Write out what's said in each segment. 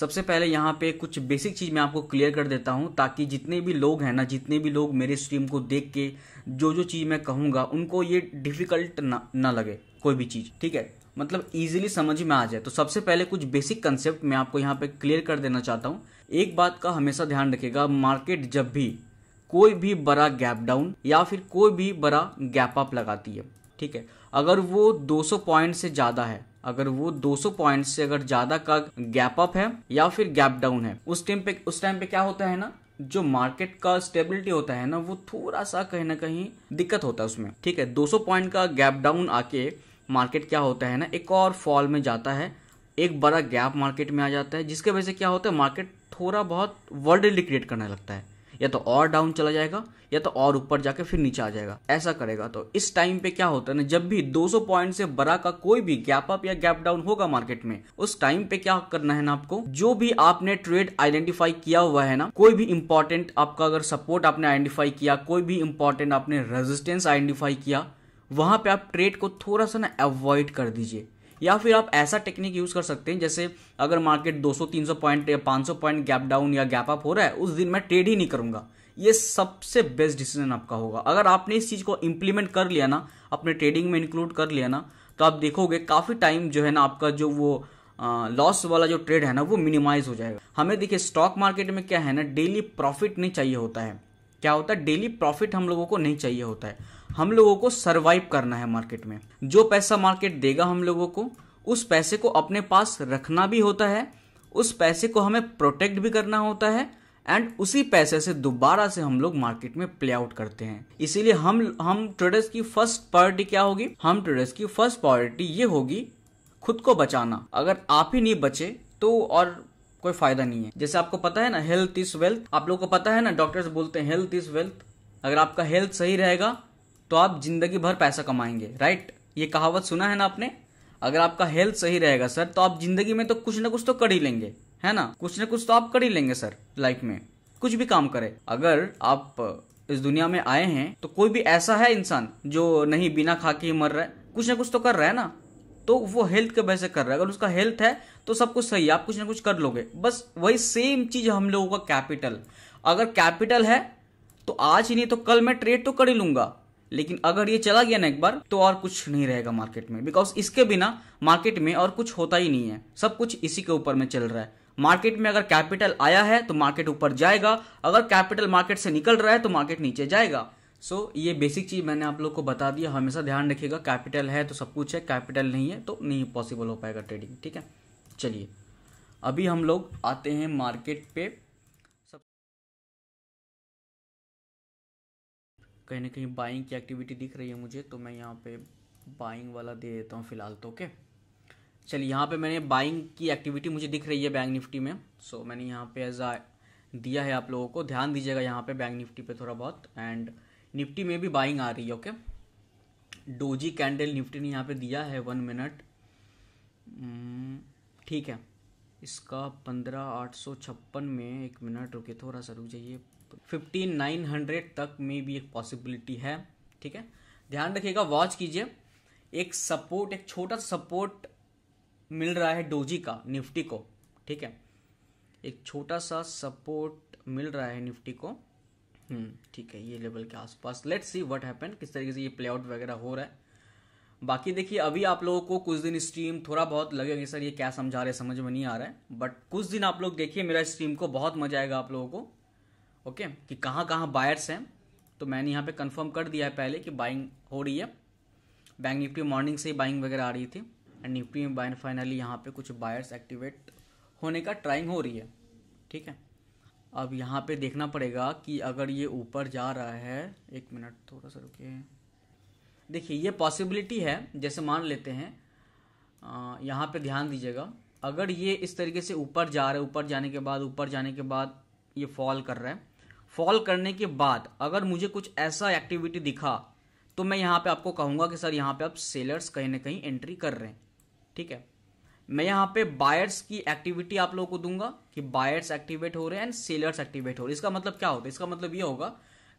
सबसे पहले यहाँ पे कुछ बेसिक चीज़ मैं आपको क्लियर कर देता हूँ ताकि जितने भी लोग हैं ना जितने भी लोग मेरे स्ट्रीम को देख के जो जो चीज़ मैं कहूँगा उनको ये डिफ़िकल्ट ना ना लगे कोई भी चीज़ ठीक है मतलब ईजिली समझ में आ जाए तो सबसे पहले कुछ बेसिक कंसेप्ट मैं आपको यहाँ पे क्लियर कर देना चाहता हूँ एक बात का हमेशा ध्यान रखेगा मार्केट जब भी कोई भी बड़ा गैप डाउन या फिर कोई भी बड़ा गैप अप लगाती है ठीक है अगर वो 200 पॉइंट से ज़्यादा है अगर वो 200 पॉइंट से अगर ज्यादा का गैप अप है या फिर गैप डाउन है उस टाइम पे उस टाइम पे क्या होता है ना जो मार्केट का स्टेबिलिटी होता है ना वो थोड़ा सा कहीं ना कहीं दिक्कत होता है उसमें ठीक है 200 पॉइंट का गैप डाउन आके मार्केट क्या होता है ना एक और फॉल में जाता है एक बड़ा गैप मार्केट में आ जाता है जिसके वजह से क्या होता है मार्केट थोड़ा बहुत वर्ल्ड क्रिएट करने लगता है या तो और डाउन चला जाएगा या तो और ऊपर जाके फिर नीचे आ जाएगा ऐसा करेगा तो इस टाइम पे क्या होता है ना जब भी 200 पॉइंट से बड़ा का कोई भी गैप अप या गैप डाउन होगा मार्केट में उस टाइम पे क्या करना है ना आपको जो भी आपने ट्रेड आइडेंटिफाई किया हुआ है ना कोई भी इंपॉर्टेंट आपका अगर सपोर्ट आपने आइडेंटिफाई किया कोई भी इंपॉर्टेंट आपने रेजिस्टेंस आइडेंटिफाई किया वहां पे आप ट्रेड को थोड़ा सा ना अवॉइड कर दीजिए या फिर आप ऐसा टेक्निक यूज़ कर सकते हैं जैसे अगर मार्केट 200 300 पॉइंट या 500 पॉइंट गैप डाउन या गैप अप हो रहा है उस दिन मैं ट्रेड ही नहीं करूंगा ये सबसे बेस्ट डिसीजन आपका होगा अगर आपने इस चीज़ को इम्प्लीमेंट कर लिया ना अपने ट्रेडिंग में इंक्लूड कर लिया ना तो आप देखोगे काफ़ी टाइम जो है ना आपका जो वो लॉस वाला जो ट्रेड है ना वो मिनिमाइज हो जाएगा हमें देखिए स्टॉक मार्केट में क्या है ना डेली प्रॉफिट नहीं चाहिए होता है क्या होता है डेली प्रॉफिट हम लोगों को नहीं चाहिए होता है हम लोगों को सर्वाइव करना है मार्केट में जो पैसा मार्केट देगा हम लोगों को उस पैसे को अपने पास रखना भी होता है उस पैसे को हमें प्रोटेक्ट भी करना होता है एंड उसी पैसे से दोबारा से हम लोग मार्केट में प्ले आउट करते हैं इसीलिए हम हम ट्रेडर्स की फर्स्ट प्रायोरिटी क्या होगी हम ट्रेडर्स की फर्स्ट प्रायोरिटी ये होगी खुद को बचाना अगर आप ही नहीं बचे तो और कोई फायदा नहीं है जैसे आपको पता है ना हेल्थ इज वेल्थ आप लोग को पता है ना डॉक्टर्स बोलते हैं हेल्थ इज वेल्थ अगर आपका हेल्थ सही रहेगा तो आप जिंदगी भर पैसा कमाएंगे राइट ये कहावत सुना है ना आपने अगर आपका हेल्थ सही रहेगा सर तो आप जिंदगी में तो कुछ ना कुछ तो कर ही लेंगे है ना कुछ ना कुछ तो आप कर ही लेंगे सर लाइफ में कुछ भी काम करें अगर आप इस दुनिया में आए हैं तो कोई भी ऐसा है इंसान जो नहीं बिना खा के ही मर रहा है कुछ ना कुछ तो कर रहा है ना तो वो हेल्थ के वजह से कर रहा है अगर उसका हेल्थ है तो सब कुछ सही है आप कुछ ना कुछ कर लोगे बस वही सेम चीज हम लोगों का कैपिटल अगर कैपिटल है तो आज ही नहीं तो कल मैं ट्रेड तो कर ही लूंगा लेकिन अगर ये चला गया ना एक बार तो और कुछ नहीं रहेगा मार्केट में बिकॉज इसके बिना मार्केट में और कुछ होता ही नहीं है सब कुछ इसी के ऊपर में चल रहा है मार्केट में अगर कैपिटल आया है तो मार्केट ऊपर जाएगा अगर कैपिटल मार्केट से निकल रहा है तो मार्केट नीचे जाएगा सो so, ये बेसिक चीज़ मैंने आप लोग को बता दिया हमेशा ध्यान रखिएगा कैपिटल है तो सब कुछ है कैपिटल नहीं है तो नहीं पॉसिबल हो पाएगा ट्रेडिंग ठीक है चलिए अभी हम लोग आते हैं मार्केट पे सब कहीं ना कहीं बाइंग की एक्टिविटी दिख रही है मुझे तो मैं यहाँ पे बाइंग वाला दे देता हूँ फिलहाल तो ओके चलिए यहाँ पे मैंने बाइंग की एक्टिविटी मुझे दिख रही है बैंक निफ्टी में सो so, मैंने यहाँ पे आ दिया है आप लोगों को ध्यान दीजिएगा यहाँ पे बैंक निफ्टी पे थोड़ा बहुत एंड निफ्टी में भी बाइंग आ रही है ओके डोजी कैंडल निफ्टी ने यहाँ पे दिया है वन मिनट hmm, ठीक है इसका पंद्रह आठ सौ छप्पन में एक मिनट रुके थोड़ा सा रुक जाइए फिफ्टीन नाइन हंड्रेड तक में भी एक पॉसिबिलिटी है ठीक है ध्यान रखिएगा वॉच कीजिए एक सपोर्ट एक छोटा सपोर्ट मिल रहा है डोजी का निफ्टी को ठीक है एक छोटा सा सपोर्ट मिल रहा है निफ्टी को हम्म, ठीक है ये लेवल के आसपास लेट्स सी व्हाट हैपन किस तरीके से ये प्ले आउट वगैरह हो रहा है बाकी देखिए अभी आप लोगों को कुछ दिन स्ट्रीम थोड़ा बहुत लगेगा सर ये क्या समझा रहे समझ में नहीं आ रहा है बट कुछ दिन आप लोग देखिए मेरा स्ट्रीम को बहुत मजा आएगा आप लोगों को ओके कि कहाँ कहाँ बायर्स हैं तो मैंने यहाँ पे कंफर्म कर दिया है पहले कि बाइंग हो रही है बैंक निफ्टी मॉर्निंग से ही बाइंग वगैरह आ रही थी एंड निफ्टी में बाइन फाइनली यहाँ पे कुछ बायर्स एक्टिवेट होने का ट्राइंग हो रही है ठीक है अब यहाँ पे देखना पड़ेगा कि अगर ये ऊपर जा रहा है एक मिनट थोड़ा सा रुके देखिए ये पॉसिबिलिटी है जैसे मान लेते हैं यहाँ पे ध्यान दीजिएगा अगर ये इस तरीके से ऊपर जा रहा है ऊपर जाने के बाद ऊपर जाने के बाद ये फॉल कर रहा है फॉल करने के बाद अगर मुझे कुछ ऐसा एक्टिविटी दिखा तो मैं यहाँ पे आपको कहूँगा कि सर यहाँ पे आप सेलर्स कहीं ना कहीं एंट्री कर रहे हैं ठीक है मैं यहाँ पे बायर्स की एक्टिविटी आप लोगों को दूंगा कि बायर्स एक्टिवेट हो रहे हैं एंड सेलर्स एक्टिवेट हो रहे हैं इसका मतलब क्या होता है इसका मतलब ये होगा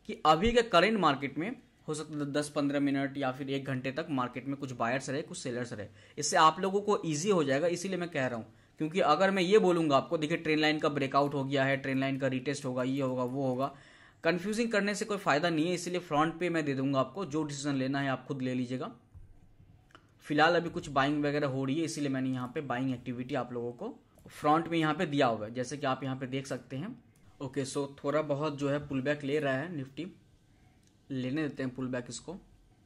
कि अभी के करेंट मार्केट में हो सकता है दस पंद्रह मिनट या फिर एक घंटे तक मार्केट में कुछ बायर्स रहे कुछ सेलर्स रहे इससे आप लोगों को ईजी हो जाएगा इसीलिए मैं कह रहा हूँ क्योंकि अगर मैं ये बोलूंगा आपको देखिए ट्रेन लाइन का ब्रेकआउट हो गया है ट्रेन लाइन का रिटेस्ट होगा ये होगा वो होगा कन्फ्यूजिंग करने से कोई फायदा नहीं है इसलिए फ्रंट पे मैं दे दूंगा आपको जो डिसीजन लेना है आप खुद ले लीजिएगा फिलहाल अभी कुछ बाइंग वगैरह हो रही है इसीलिए मैंने यहाँ पे बाइंग एक्टिविटी आप लोगों को फ्रंट में यहाँ पे दिया हुआ है जैसे कि आप यहाँ पे देख सकते हैं ओके सो थोड़ा बहुत जो है पुल बैक ले रहा है निफ्टी लेने देते हैं पुल बैक इसको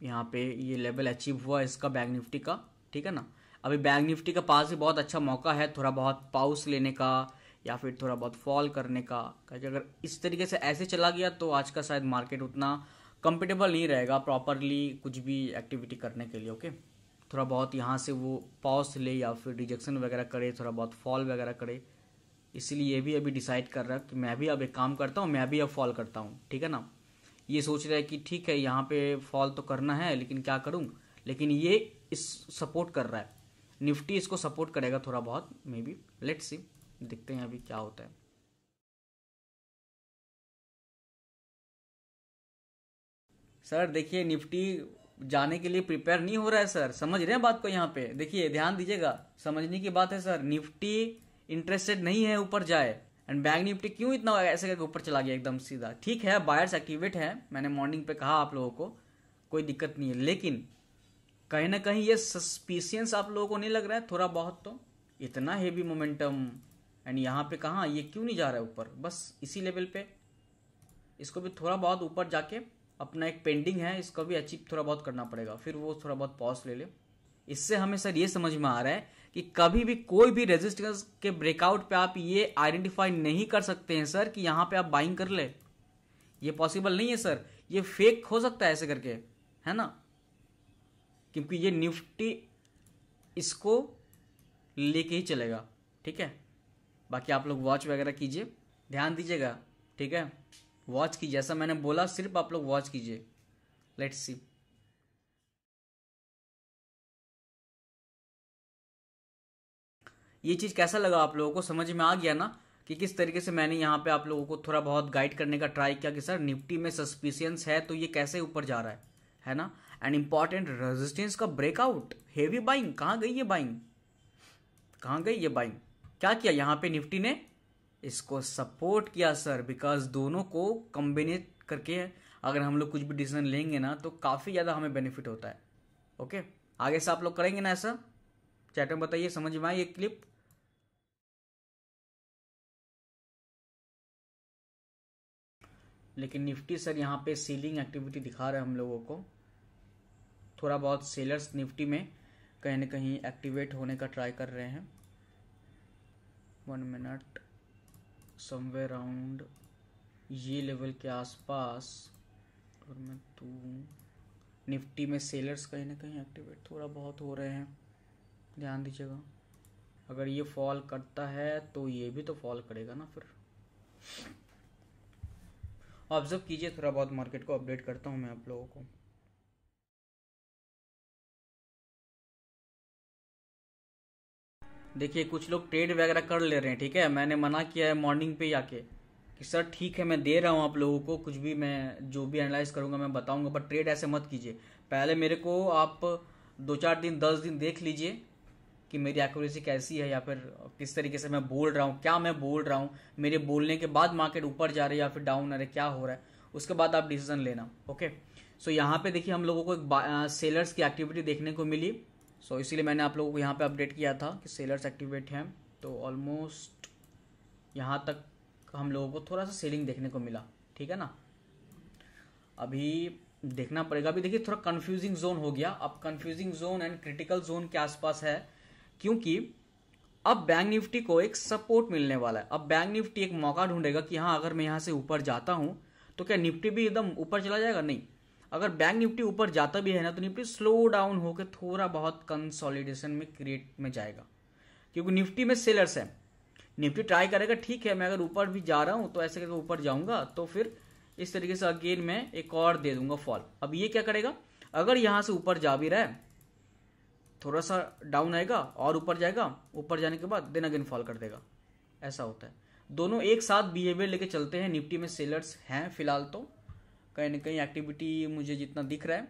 यहाँ पे ये लेवल अचीव हुआ इसका बैग निफ्टी का ठीक है ना अभी बैग निफ्टी का पास भी बहुत अच्छा मौका है थोड़ा बहुत पाउस लेने का या फिर थोड़ा बहुत फॉल करने का क्योंकि अगर इस तरीके से ऐसे चला गया तो आज का शायद मार्केट उतना कंफर्टेबल नहीं रहेगा प्रॉपरली कुछ भी एक्टिविटी करने के लिए ओके okay? थोड़ा बहुत यहाँ से वो पॉज ले या फिर रिजेक्शन वगैरह करे थोड़ा बहुत फॉल वगैरह करे इसलिए ये भी अभी डिसाइड कर रहा है कि मैं भी अब एक काम करता हूँ मैं भी अब फॉल करता हूँ ठीक है ना ये सोच रहा है कि ठीक है यहाँ पे फॉल तो करना है लेकिन क्या करूँ लेकिन ये इस सपोर्ट कर रहा है निफ्टी इसको सपोर्ट करेगा थोड़ा बहुत मे बी लेट्स सी देखते हैं अभी क्या होता है सर देखिए निफ्टी जाने के लिए प्रिपेयर नहीं हो रहा है सर समझ रहे हैं बात को यहाँ पे देखिए ध्यान दीजिएगा समझने की बात है सर निफ्टी इंटरेस्टेड नहीं है ऊपर जाए एंड बैंक निफ्टी क्यों इतना ऐसे करके ऊपर चला गया एकदम सीधा ठीक है बायर्स एक्टिवेट है मैंने मॉर्निंग पे कहा आप लोगों को कोई दिक्कत नहीं है लेकिन कहीं ना कहीं ये सस्पिशियंस आप लोगों को नहीं लग रहा है थोड़ा बहुत तो इतना हेवी मोमेंटम एंड यहाँ पे कहाँ ये क्यों नहीं जा रहा है ऊपर बस इसी लेवल पे इसको भी थोड़ा बहुत ऊपर जाके अपना एक पेंडिंग है इसको भी अचीव थोड़ा बहुत करना पड़ेगा फिर वो थोड़ा बहुत पॉज ले ले इससे हमें सर ये समझ में आ रहा है कि कभी भी कोई भी रेजिस्टेंस के ब्रेकआउट पे आप ये आइडेंटिफाई नहीं कर सकते हैं सर कि यहाँ पे आप बाइंग कर ले ये पॉसिबल नहीं है सर ये फेक हो सकता है ऐसे करके है ना क्योंकि ये निफ्टी इसको लेके ही चलेगा ठीक है बाकी आप लोग वॉच वगैरह कीजिए ध्यान दीजिएगा ठीक है वॉच कीजिए ऐसा मैंने बोला सिर्फ आप लोग वॉच कीजिए लेट्स सी ये चीज़ कैसा लगा आप लोगों को समझ में आ गया ना कि किस तरीके से मैंने यहाँ पे आप लोगों को थोड़ा बहुत गाइड करने का ट्राई किया कि सर निफ्टी में सस्पिशियंस है तो ये कैसे ऊपर जा रहा है है ना एंड इंपॉर्टेंट रेजिस्टेंस का ब्रेकआउट हेवी बाइंग कहाँ गई ये बाइंग कहाँ गई ये बाइंग क्या किया यहाँ पे निफ्टी ने इसको सपोर्ट किया सर बिकॉज दोनों को कम्बिनेट करके अगर हम लोग कुछ भी डिसीजन लेंगे ना तो काफ़ी ज़्यादा हमें बेनिफिट होता है ओके आगे से आप लोग करेंगे ना ऐसा चैट में बताइए समझ में आई ये क्लिप लेकिन निफ्टी सर यहाँ पे सेलिंग एक्टिविटी दिखा रहे हैं हम लोगों को थोड़ा बहुत सेलर्स निफ्टी में कहीं ना कहीं एक्टिवेट होने का ट्राई कर रहे हैं वन मिनट समवेयर अराउंड ये लेवल के आसपास और मैं तू तो निफ्टी में सेलर्स कहीं ना कहीं एक्टिवेट थोड़ा बहुत हो रहे हैं ध्यान दीजिएगा अगर ये फॉल करता है तो ये भी तो फॉल करेगा ना फिर ऑब्जर्व कीजिए थोड़ा बहुत मार्केट को अपडेट करता हूँ मैं आप लोगों को देखिए कुछ लोग ट्रेड वगैरह कर ले रहे हैं ठीक है मैंने मना किया है मॉर्निंग पे ही आके कि सर ठीक है मैं दे रहा हूँ आप लोगों को कुछ भी मैं जो भी एनालाइज करूँगा मैं बताऊँगा बट ट्रेड ऐसे मत कीजिए पहले मेरे को आप दो चार दिन दस दिन देख लीजिए कि मेरी एक्यूरेसी कैसी है या फिर किस तरीके से मैं बोल रहा हूँ क्या मैं बोल रहा हूँ मेरे बोलने के बाद मार्केट ऊपर जा रही है या फिर डाउन आ रहा है क्या हो रहा है उसके बाद आप डिसीजन लेना ओके सो so, यहाँ पे देखिए हम लोगों को एक सेलर्स की एक्टिविटी देखने को मिली सो so, इसीलिए मैंने आप लोगों को यहाँ पे अपडेट किया था कि सेलर्स एक्टिवेट हैं तो ऑलमोस्ट यहाँ तक हम लोगों को थोड़ा सा सेलिंग देखने को मिला ठीक है ना अभी देखना पड़ेगा अभी देखिए थोड़ा कन्फ्यूजिंग जोन हो गया अब confusing zone and critical zone के आसपास है क्योंकि अब बैंक निफ्टी को एक सपोर्ट मिलने वाला है अब बैंक निफ्टी एक मौका ढूंढेगा कि हाँ अगर मैं यहाँ से ऊपर जाता हूँ तो क्या निफ्टी भी एकदम ऊपर चला जाएगा नहीं अगर बैंक निफ्टी ऊपर जाता भी है ना तो निफ्टी स्लो डाउन होकर थोड़ा बहुत कंसोलिडेशन में क्रिएट में जाएगा क्योंकि निफ्टी में सेलर्स हैं निफ्टी ट्राई करेगा ठीक है मैं अगर ऊपर भी जा रहा हूँ तो ऐसे करके ऊपर जाऊँगा तो फिर इस तरीके से अगेन मैं एक और दे दूंगा फॉल अब ये क्या करेगा अगर यहाँ से ऊपर जा भी रहा है थोड़ा सा डाउन आएगा और ऊपर जाएगा ऊपर जाने के बाद देन अगेन फॉल कर देगा ऐसा होता है दोनों एक साथ बिहेवियर लेके चलते हैं निफ्टी में सेलर्स हैं फिलहाल तो कहीं ना कहीं एक्टिविटी मुझे जितना दिख रहा है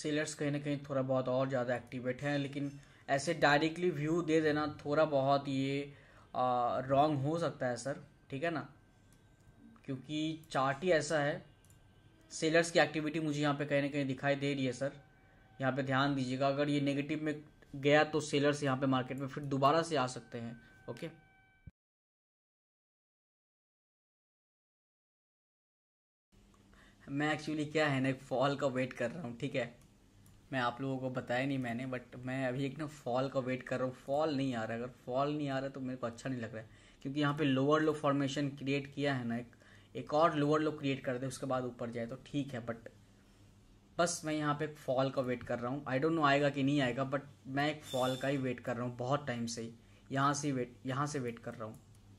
सेलर्स कहीं ना कहीं थोड़ा बहुत और ज़्यादा एक्टिवेट हैं लेकिन ऐसे डायरेक्टली व्यू दे देना थोड़ा बहुत ये रॉन्ग हो सकता है सर ठीक है ना क्योंकि चार्ट ही ऐसा है सेलर्स की एक्टिविटी मुझे यहाँ पे कहीं ना कहीं दिखाई दे रही है सर यहाँ पे ध्यान दीजिएगा अगर ये नेगेटिव में गया तो सेलर्स यहाँ पे मार्केट में फिर दोबारा से आ सकते हैं ओके मैं एक्चुअली क्या है ना एक फॉल का वेट कर रहा हूँ ठीक है मैं आप लोगों को बताया नहीं मैंने बट मैं अभी एक ना फॉल का वेट कर रहा हूँ फॉल नहीं आ रहा अगर फॉल नहीं आ रहा तो मेरे को अच्छा नहीं लग रहा है क्योंकि यहाँ पे लोअर लो फॉर्मेशन क्रिएट किया है ना एक एक और लोअर लो क्रिएट कर दे उसके बाद ऊपर जाए तो ठीक है बट बस मैं यहाँ पे एक फॉल का वेट कर रहा हूँ आई डोंट नो आएगा कि नहीं आएगा बट मैं एक फॉल का ही वेट कर रहा हूँ बहुत टाइम से ही यहाँ से वेट यहाँ से वेट कर रहा हूँ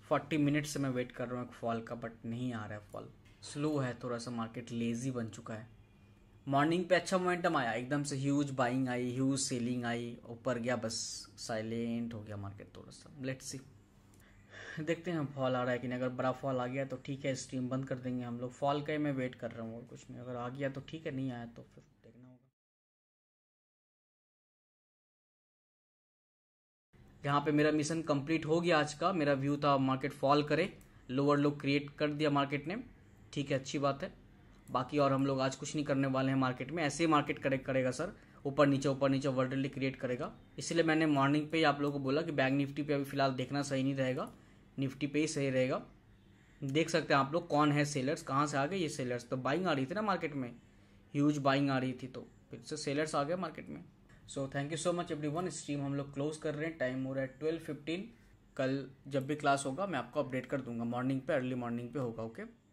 फोर्टी मिनट से मैं वेट कर रहा हूँ एक फॉल का बट नहीं आ रहा है फॉल स्लो है थोड़ा सा मार्केट लेजी बन चुका है मॉर्निंग पे अच्छा मोमेंटम आया एकदम से ह्यूज बाइंग आई ह्यूज सेलिंग आई ऊपर गया बस साइलेंट हो गया मार्केट थोड़ा सा लेट सी देखते हैं फॉल आ रहा है कि नहीं अगर बड़ा फॉल आ गया तो ठीक है स्ट्रीम बंद कर देंगे हम लोग फॉल का ही मैं वेट कर रहा हूँ और कुछ नहीं अगर आ गया तो ठीक है नहीं आया तो फिर देखना होगा यहाँ पे मेरा मिशन कंप्लीट हो गया आज का मेरा व्यू था मार्केट फॉल करे लोअर लो क्रिएट कर दिया मार्केट ने ठीक है अच्छी बात है बाकी और हम लोग आज कुछ नहीं करने वाले हैं मार्केट में ऐसे ही मार्केट करेक्ट करेगा सर ऊपर नीचे ऊपर नीचे वर्डली क्रिएट करेगा इसलिए मैंने मॉर्निंग पे ही आप लोगों को बोला कि बैंक निफ्टी पे अभी फिलहाल देखना सही नहीं रहेगा निफ्टी पे ही सही रहेगा देख सकते हैं आप लोग कौन है सेलर्स कहाँ से आ गए ये सेलर्स तो बाइंग आ रही थी ना मार्केट में ह्यूज बाइंग आ रही थी तो फिर से सेलर्स आ गए मार्केट में so thank you so much everyone stream हम लोग क्लोज कर रहे हैं टाइम हो रहा है ट्वेल्व फिफ्टीन कल जब भी क्लास होगा मैं आपको अपडेट कर दूंगा मॉर्निंग पे अर्ली मॉर्निंग पे होगा ओके okay?